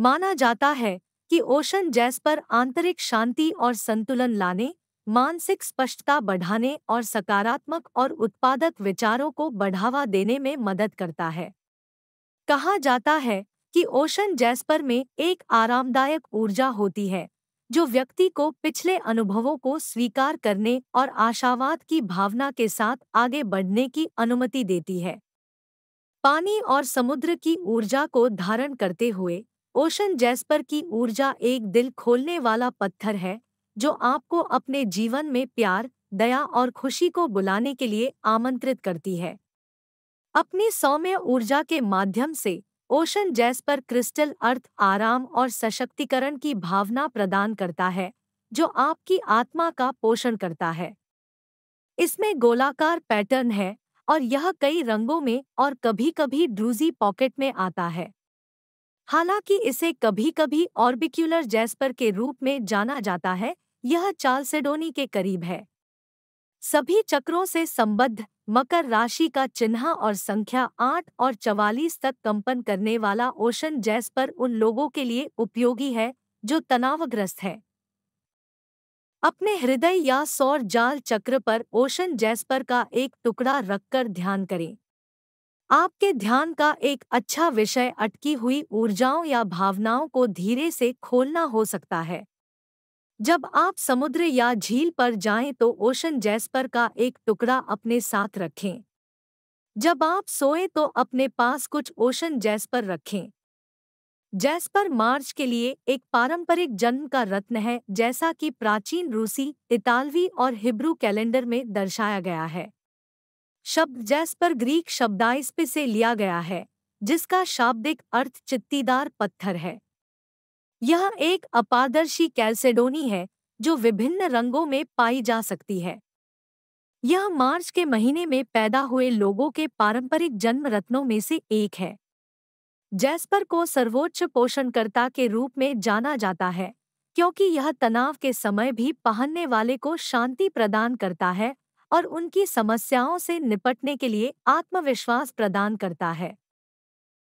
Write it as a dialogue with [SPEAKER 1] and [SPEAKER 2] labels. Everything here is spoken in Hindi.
[SPEAKER 1] माना जाता है कि ओशन जैस पर आंतरिक शांति और संतुलन लाने मानसिक स्पष्टता बढ़ाने और सकारात्मक और उत्पादक विचारों को बढ़ावा देने में मदद करता है कहा जाता है कि ओशन जैस्पर में एक आरामदायक ऊर्जा होती है जो व्यक्ति को पिछले अनुभवों को स्वीकार करने और आशावाद की भावना के साथ आगे बढ़ने की अनुमति देती है पानी और समुद्र की ऊर्जा को धारण करते हुए ओशन जैस्पर की ऊर्जा एक दिल खोलने वाला पत्थर है जो आपको अपने जीवन में प्यार दया और खुशी को बुलाने के लिए आमंत्रित करती है अपनी सौम्य ऊर्जा के माध्यम से ओशन जैस्पर क्रिस्टल अर्थ आराम और सशक्तिकरण की भावना प्रदान करता है जो आपकी आत्मा का पोषण करता है इसमें गोलाकार पैटर्न है और यह कई रंगों में और कभी कभी ड्रूजी पॉकेट में आता है हालांकि इसे कभी कभी ऑर्बिक्यूलर जैस्पर के रूप में जाना जाता है यह चालसेडोनी के करीब है सभी चक्रों से संबद्ध मकर राशि का चिन्ह और संख्या आठ और चवालीस तक कंपन करने वाला ओशन जैस्पर उन लोगों के लिए उपयोगी है जो तनावग्रस्त है अपने हृदय या सौर जाल चक्र पर ओशन जैस्पर का एक टुकड़ा रखकर ध्यान करें आपके ध्यान का एक अच्छा विषय अटकी हुई ऊर्जाओं या भावनाओं को धीरे से खोलना हो सकता है जब आप समुद्र या झील पर जाएं तो ओशन जैस्पर का एक टुकड़ा अपने साथ रखें जब आप सोएं तो अपने पास कुछ ओशन जैस्पर रखें जैस्पर मार्च के लिए एक पारंपरिक जन्म का रत्न है जैसा कि प्राचीन रूसी इतालवी और हिब्रू कैलेंडर में दर्शाया गया है शब्द जैस्पर ग्रीक शब्दाइस्पे से लिया गया है जिसका शाब्दिक अर्थ चित्तीदार पत्थर है यह एक अपारदर्शी कैल्सेडोनी है जो विभिन्न रंगों में पाई जा सकती है यह मार्च के महीने में पैदा हुए लोगों के पारंपरिक जन्म रत्नों में से एक है जैस्पर को सर्वोच्च पोषणकर्ता के रूप में जाना जाता है क्योंकि यह तनाव के समय भी पहनने वाले को शांति प्रदान करता है और उनकी समस्याओं से निपटने के लिए आत्मविश्वास प्रदान करता है